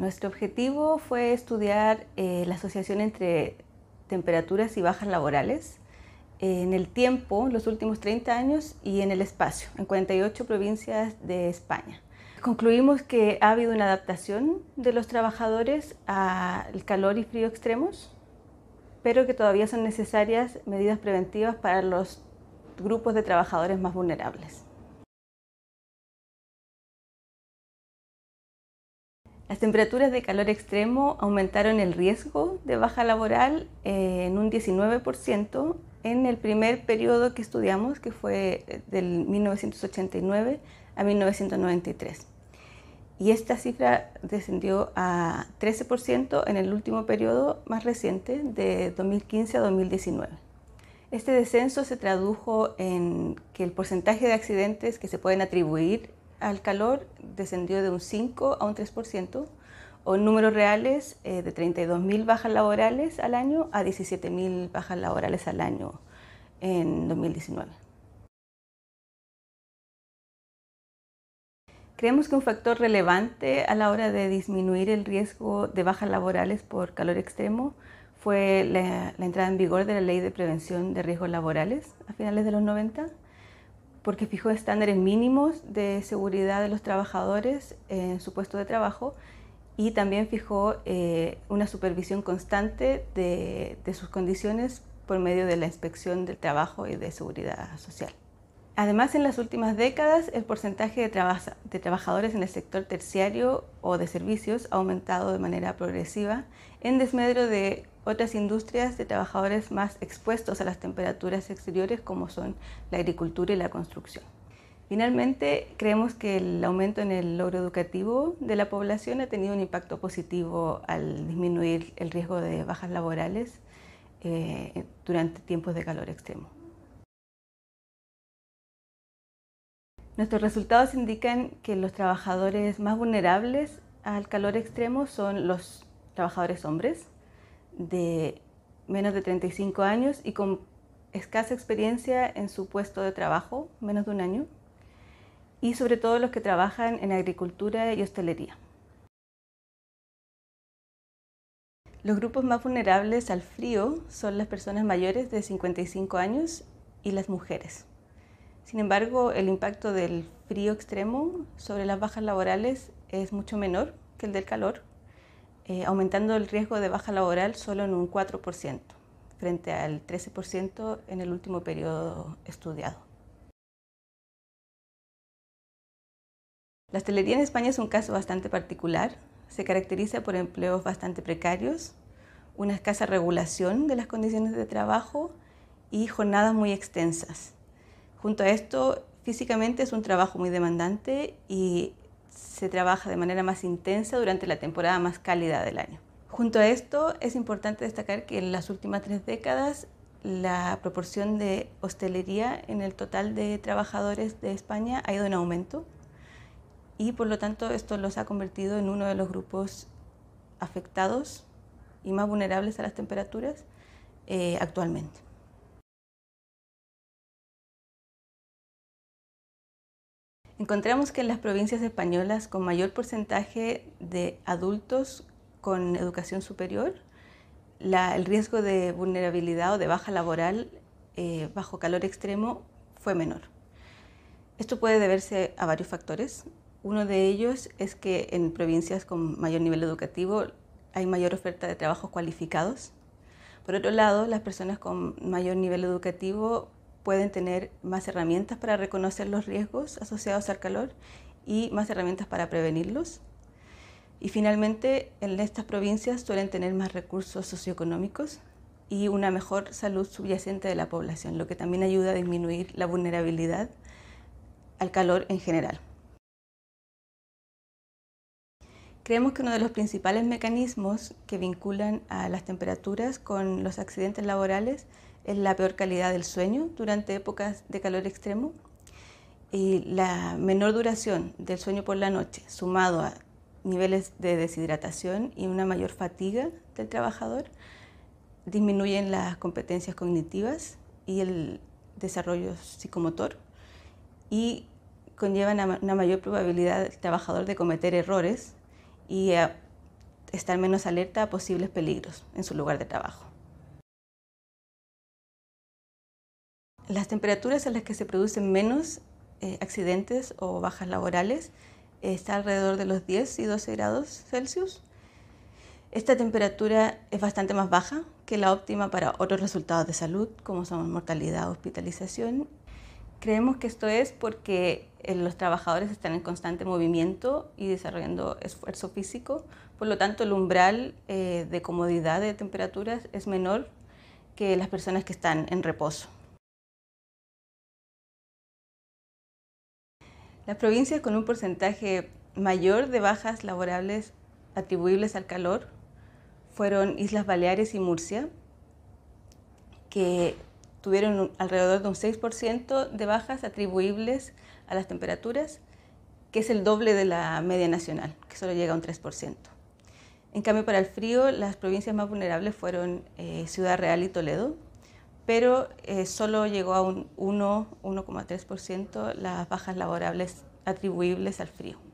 Nuestro objetivo fue estudiar eh, la asociación entre temperaturas y bajas laborales eh, en el tiempo, los últimos 30 años, y en el espacio, en 48 provincias de España. Concluimos que ha habido una adaptación de los trabajadores al calor y frío extremos, pero que todavía son necesarias medidas preventivas para los grupos de trabajadores más vulnerables. Las temperaturas de calor extremo aumentaron el riesgo de baja laboral eh, en un 19% en el primer periodo que estudiamos, que fue eh, del 1989 a 1993. Y esta cifra descendió a 13% en el último periodo más reciente, de 2015 a 2019. Este descenso se tradujo en que el porcentaje de accidentes que se pueden atribuir al calor descendió de un 5 a un 3%, o números reales, eh, de 32.000 bajas laborales al año a 17.000 bajas laborales al año en 2019. Creemos que un factor relevante a la hora de disminuir el riesgo de bajas laborales por calor extremo fue la, la entrada en vigor de la Ley de Prevención de Riesgos Laborales a finales de los 90 porque fijó estándares mínimos de seguridad de los trabajadores en su puesto de trabajo y también fijó eh, una supervisión constante de, de sus condiciones por medio de la inspección del trabajo y de seguridad social. Además, en las últimas décadas, el porcentaje de, trabajadores en el sector terciario o de servicios ha aumentado de manera progresiva en desmedro de otras industrias de trabajadores más expuestos a las temperaturas exteriores como son la agricultura y la construcción. Finalmente, creemos que el aumento en el logro educativo de la población ha tenido un impacto positivo al disminuir el riesgo de bajas laborales eh, durante tiempos de calor extremo. Nuestros resultados indican que los trabajadores más vulnerables al calor extremo son los trabajadores hombres de menos de 35 años y con escasa experiencia en su puesto de trabajo, menos de un año, y sobre todo los que trabajan en agricultura y hostelería. Los grupos más vulnerables al frío son las personas mayores de 55 años y las mujeres. Sin embargo, el impacto del frío extremo sobre las bajas laborales es mucho menor que el del calor, eh, aumentando el riesgo de baja laboral solo en un 4%, frente al 13% en el último periodo estudiado. La hostelería en España es un caso bastante particular. Se caracteriza por empleos bastante precarios, una escasa regulación de las condiciones de trabajo y jornadas muy extensas. Junto a esto, físicamente es un trabajo muy demandante y se trabaja de manera más intensa durante la temporada más cálida del año. Junto a esto, es importante destacar que en las últimas tres décadas la proporción de hostelería en el total de trabajadores de España ha ido en aumento y por lo tanto esto los ha convertido en uno de los grupos afectados y más vulnerables a las temperaturas eh, actualmente. encontramos que en las provincias españolas con mayor porcentaje de adultos con educación superior, el riesgo de vulnerabilidad o de baja laboral eh, bajo calor extremo fue menor. Esto puede deberse a varios factores. Uno de ellos es que en provincias con mayor nivel educativo hay mayor oferta de trabajos cualificados. Por otro lado, las personas con mayor nivel educativo pueden tener más herramientas para reconocer los riesgos asociados al calor y más herramientas para prevenirlos. Y finalmente, en estas provincias suelen tener más recursos socioeconómicos y una mejor salud subyacente de la población, lo que también ayuda a disminuir la vulnerabilidad al calor en general. Creemos que uno de los principales mecanismos que vinculan a las temperaturas con los accidentes laborales es la peor calidad del sueño durante épocas de calor extremo y la menor duración del sueño por la noche, sumado a niveles de deshidratación y una mayor fatiga del trabajador, disminuyen las competencias cognitivas y el desarrollo psicomotor y conllevan una mayor probabilidad del trabajador de cometer errores y estar menos alerta a posibles peligros en su lugar de trabajo. las temperaturas en las que se producen menos eh, accidentes o bajas laborales están eh, está alrededor de los 10 y 12 grados Celsius. Esta temperatura es bastante más baja que la óptima para otros resultados de salud, como son mortalidad, o hospitalización. Creemos que esto es porque eh, los trabajadores están en constante movimiento y desarrollando esfuerzo físico, por lo tanto el umbral de comodidad de temperaturas es menor que las personas que están en reposo. Las provincias con un porcentaje mayor de bajas laborables atribuibles al calor fueron Islas Baleares y Murcia, que tuvieron alrededor de un 6% de bajas atribuibles a las temperaturas, que es el doble de la media nacional, que solo llega a un 3%. En cambio, para el frío, las provincias más vulnerables fueron eh, Ciudad Real y Toledo, pero eh, solo llegó a un 1,3% las bajas laborables atribuibles al frío.